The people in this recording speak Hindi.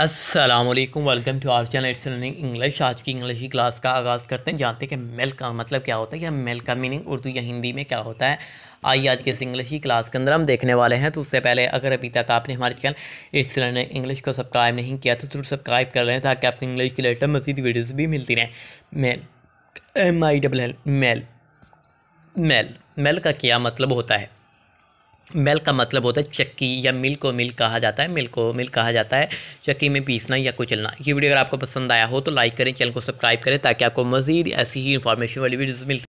अस्सलाम वालेकुम welcome to our channel it's learning English आज की इंग्लिश की क्लास का आगाज़ करते हैं जानते हैं कि मेल का मतलब क्या होता है या मेल का मीनिंग उर्दू या हिंदी में क्या होता है आइए आज के इस इंग्लिश की क्लास के अंदर हम देखने वाले हैं तो उससे पहले अगर अभी तक आपने हमारे चैनल इट्स लर्निंग इंग्लिश को सब्सक्राइब नहीं किया तो जरूर सब्सक्राइब कर रहे हैं ताकि आपको इंग्लिश की लेटर मजीद वीडियोज़ भी मिलती रहें mail M I double L mail mail mail का क्या मतलब होता है मेल का मतलब होता है चक्की या मिल्क को मिल्क कहा जाता है मिल्क को मिल्क कहा जाता है चक्की में पीसना या कुचलना ये वीडियो अगर आपको पसंद आया हो तो लाइक करें चैनल को सब्सक्राइब करें ताकि आपको मजीद ऐसी ही इन्फॉर्मेशन वाली वीडियोज़ मिल